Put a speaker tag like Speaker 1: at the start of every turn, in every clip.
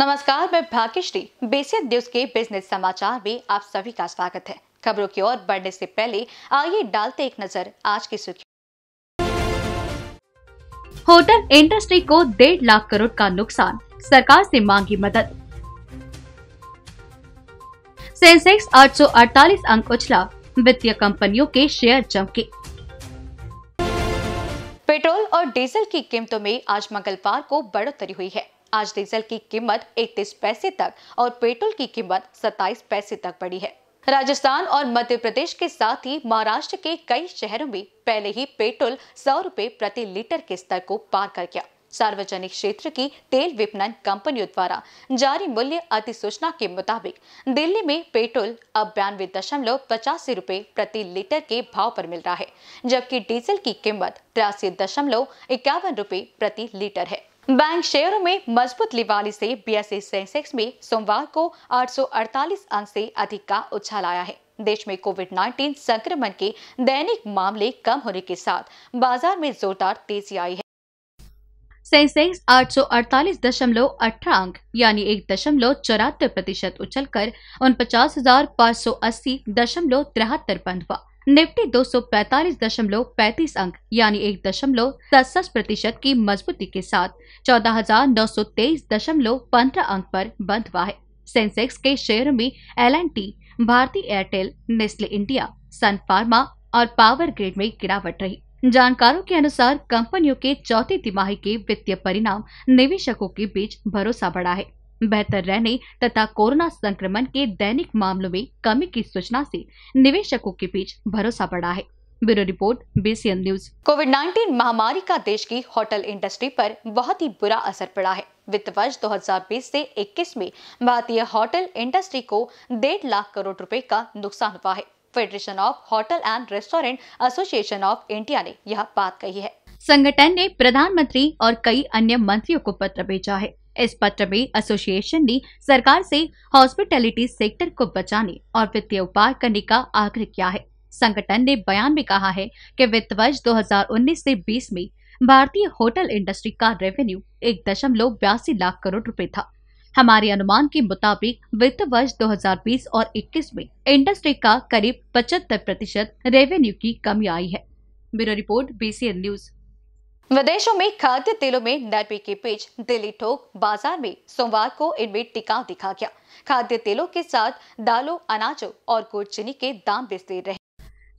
Speaker 1: नमस्कार मैं भाग्यश्री बेसिक दिवस के बिजनेस समाचार में आप सभी का स्वागत है खबरों की ओर बढ़ने से पहले आइए डालते एक नजर आज की सुर्खी होटल इंडस्ट्री को डेढ़ लाख करोड़ का नुकसान सरकार से मांगी मदद सेंसेक्स 848 अंक उछला वित्तीय कंपनियों के शेयर चमके पेट्रोल और डीजल की कीमतों में आज मंगलवार को बढ़ोतरी हुई है आज डीजल की कीमत इकतीस पैसे तक और पेट्रोल की कीमत सत्ताईस पैसे तक बढ़ी है राजस्थान और मध्य प्रदेश के साथ ही महाराष्ट्र के कई शहरों में पहले ही पेट्रोल सौ रूपए प्रति लीटर के स्तर को पार कर गया सार्वजनिक क्षेत्र की तेल विपणन कंपनियों द्वारा जारी मूल्य अधिसूचना के मुताबिक दिल्ली में पेट्रोल अब बयानवे दशमलव पचासी रूपए प्रति लीटर के भाव पर मिल रहा है जबकि डीजल की कीमत तिरासी दशमलव इक्यावन रूपए प्रति लीटर है बैंक शेयरों में मजबूत लिवाली से बीएसई सेंसेक्स में सोमवार को 848 अंक से अधिक का उछाल आया है देश में कोविड 19 संक्रमण के दैनिक मामले कम होने के साथ बाजार में जोरदार तेजी आई है सेंसेक्स आठ सौ अड़तालीस दशमलव अठारह अंक यानी एक दशमलव चौरातर प्रतिशत उछल कर उनपचास हजार पाँच सौ अस्सी दशमलव तिहत्तर बंद हुआ निफ्टी दो दशमलव पैतीस अंक यानी एक दशमलव दस प्रतिशत की मजबूती के साथ चौदह हजार नौ सौ तेईस दशमलव पंद्रह अंक पर बंद हुआ है सेंसेक्स के शेयर में एल भारतीय Airtel Nestle India Sun Pharma और पावर ग्रिड में गिरावट रही जानकारों के अनुसार कंपनियों के चौथी तिमाही के वित्तीय परिणाम निवेशकों के बीच भरोसा बढ़ा है बेहतर रहने तथा कोरोना संक्रमण के दैनिक मामलों में कमी की सूचना से निवेशकों के बीच भरोसा बढ़ा है bureau report BCN news COVID 19 महामारी का देश की होटल इंडस्ट्री पर बहुत ही बुरा असर पड़ा है वित्त वर्ष 2020 से 21 में भारतीय होटल इंडस्ट्री को डेढ़ लाख करोड़ रुपए का नुकसान हुआ है federation of hotel and restaurant association of India ने यह बात कही है संगठन ने प्रधानमंत्री और कई अन्य मंत्रियों को पत्र भेजा है इस पत्र में एसोसिएशन ने सरकार से हॉस्पिटैलिटी सेक्टर को बचाने और वित्तीय उपाय करने का आग्रह किया है संगठन ने बयान में कहा है कि वित्त वर्ष 2019 से 20 में भारतीय होटल इंडस्ट्री का रेवेन्यू एक दशमलव बयासी लाख करोड़ रुपए था हमारे अनुमान के मुताबिक वित्त वर्ष 2020 और 21 में इंडस्ट्री का करीब पचहत्तर प्रतिशत रेवेन्यू की कमी आई है ब्यूरो रिपोर्ट बीसीएन न्यूज विदेशों में खाद्य तेलों में नब्बे के बीच दिल्ली ठोक बाजार में सोमवार को इनमें टिकाव दिखा गया खाद्य तेलों के साथ दालों अनाजों और गुड़ चीनी के दाम स्थिर रहे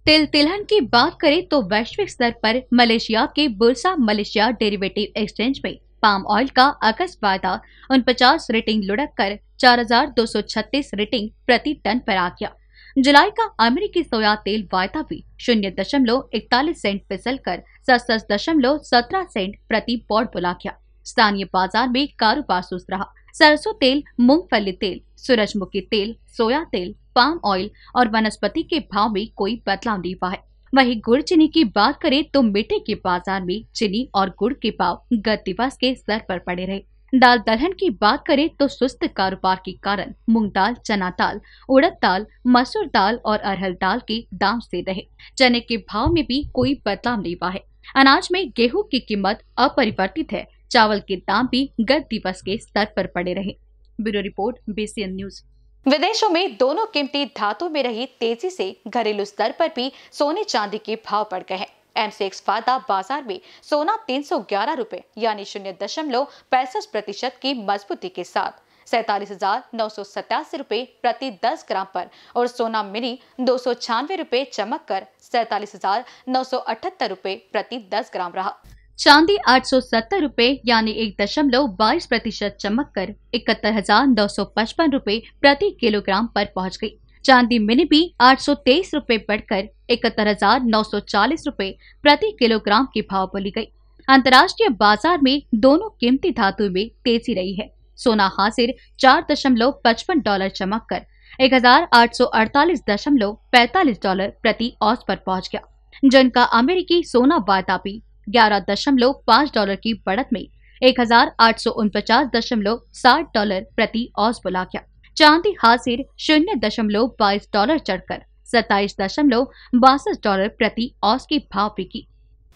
Speaker 1: तेल तिलहन की बात करें तो वैश्विक स्तर पर मलेशिया के बुरसा मलेशिया डेरिवेटिव एक्सचेंज में पाम ऑयल का अगस्त वायदा उनपचास रेटिंग लुढ़क कर चार रेटिंग प्रति टन पर आ गया जुलाई का अमेरिकी सोया तेल वायदा भी शून्य दशमलव इकतालीस सेंट फिसल कर सड़सठ दशमलव सत्रह सेंट प्रति बॉर्ड बुला गया स्थानीय बाजार में कारोबार सुस्त रहा सरसों तेल मूंगफली तेल सूरजमुखी तेल सोया तेल पाम ऑयल और वनस्पति के भाव में कोई बदलाव नहीं हुआ है वही गुड़ चीनी की बात करें तो मिट्टी के बाजार में चीनी और गुड़ के भाव गत दिवस के स्तर पर पड़े रहे दाल दलहन की बात करें तो सुस्त कारोबार के कारण मूंग दाल चना दाल उड़द दाल मसूर दाल और अरहल दाल के दाम से रहे चने के भाव में भी कोई बदलाव नहीं हुआ है अनाज में गेहूं की कीमत अपरिवर्तित है चावल के दाम भी गत दिवस के स्तर पर पड़े रहे ब्यूरो रिपोर्ट बीसीएन न्यूज विदेशों में दोनों कीमती धातु में रही तेजी से घरेलू स्तर पर भी सोने चांदी के भाव बढ़ गए हैं एमसीएक्स वादा बाजार में सोना तीन सौ ग्यारह रूपए यानी शून्य दशमलव पैंसठ प्रतिशत की मजबूती के साथ सैतालीस हजार नौ सौ सतासी रूपए प्रति दस ग्राम पर और सोना मिनी दो सौ छियानवे रूपए चमक कर सैतालीस हजार नौ सौ अठहत्तर रूपए प्रति दस ग्राम रहा चांदी आठ सौ सत्तर रूपए यानी एक दशमलव बाईस प्रतिशत चमक कर इकहत्तर हजार नौ सौ पचपन रूपए प्रति किलोग्राम पर पहुंच गई चांदी मिनी भी आठ सौ तेईस रूपए बढ़कर इकहत्तर हजार नौ सौ चालीस रूपए प्रति किलोग्राम के भाव बोली गयी अंतर्राष्ट्रीय बाजार में दोनों कीमती धातु में तेजी रही है सोना हासिर चार दशमलव पचपन डॉलर चमक कर एक हजार आठ सौ अड़तालीस दशमलव पैतालीस डॉलर प्रति औस पर पहुँच गया जिनका अमेरिकी सोना वायदा भी ग्यारह दशमलव पाँच डॉलर की बढ़त में एक हजार आठ सौ उनपचास दशमलव साठ डॉलर प्रति औस बुला गया चांदी हाजिर शून्य दशमलव बाईस डॉलर चढ़कर सत्ताईस दशमलव बासठ डॉलर प्रति औस की भाव बिकी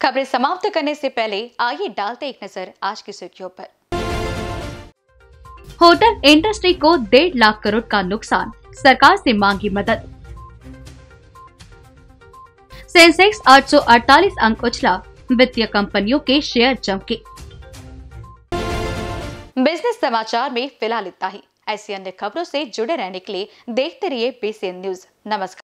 Speaker 1: खबरें समाप्त करने से पहले आइए डालते एक नजर आज की सुर्खियों पर होटल इंडस्ट्री को डेढ़ लाख करोड़ का नुकसान सरकार से मांगी मदद सेंसेक्स 848 अंक उछला वित्तीय कंपनियों के शेयर चमके बिजनेस समाचार में फिलहाल इतना ही ऐसी अन्य खबरों से जुड़े रहने के लिए देखते रहिए बीसीएन न्यूज नमस्कार